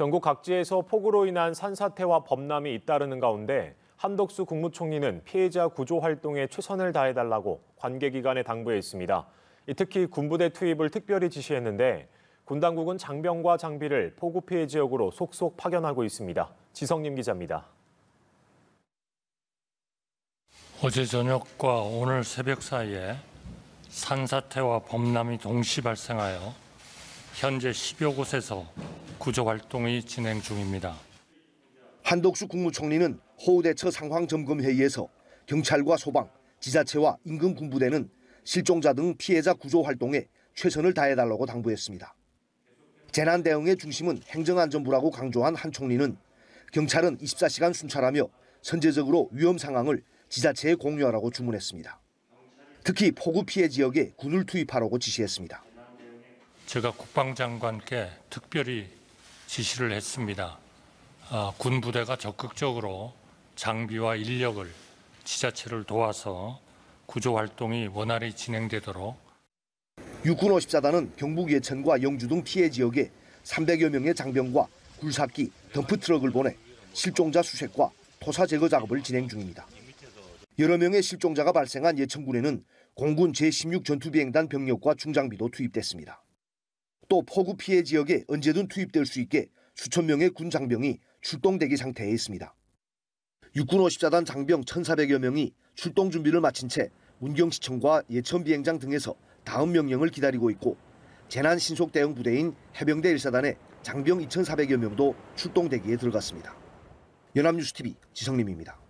전국 각지에서 폭우로 인한 산사태와 범람이 잇따르는 가운데 한덕수 국무총리는 피해자 구조 활동에 최선을 다해달라고 관계기관에 당부했습니다 특히 군부대 투입을 특별히 지시했는데 군 당국은 장병과 장비를 폭우 피해 지역으로 속속 파견하고 있습니다. 지성님 기자입니다. 어제 저녁과 오늘 새벽 사이에 산사태와 범람이 동시 발생하여 현재 10여 곳에서 구조 활동이 진행 중입니다. 한덕수 국무총리는 호우대처 상황점검회의에서 경찰과 소방, 지자체와 인근 군부대는 실종자 등 피해자 구조 활동에 최선을 다해달라고 당부했습니다. 재난 대응의 중심은 행정안전부라고 강조한 한 총리는 경찰은 24시간 순찰하며 선제적으로 위험 상황을 지자체에 공유하라고 주문했습니다. 특히 폭우 피해 지역에 군을 투입하라고 지시했습니다. 제가 국방장관께 특별히 지시를 했습니다. 아, 군 부대가 적극적으로 장비와 인력을 지자체를 도와서 구조 활동이 원활히 진행되도록 육군 54단은 경북 예천과 영주 등 피해 지역에 300여 명의 장병과 굴삭기, 덤프트럭을 보내 실종자 수색과 토사 제거 작업을 진행 중입니다. 여러 명의 실종자가 발생한 예천군에는 공군 제16 전투비행단 병력과 중장비도 투입됐습니다. 또 폭우 피해 지역에 언제든 투입될 수 있게 수천 명의 군 장병이 출동대기 상태에 있습니다. 육군 54단 장병 1,400여 명이 출동 준비를 마친 채 문경시청과 예천비행장 등에서 다음 명령을 기다리고 있고 재난 신속 대응 부대인 해병대 1사단의 장병 2,400여 명도 출동 대기에 들어갔습니다. 연합뉴스TV 지성림입니다.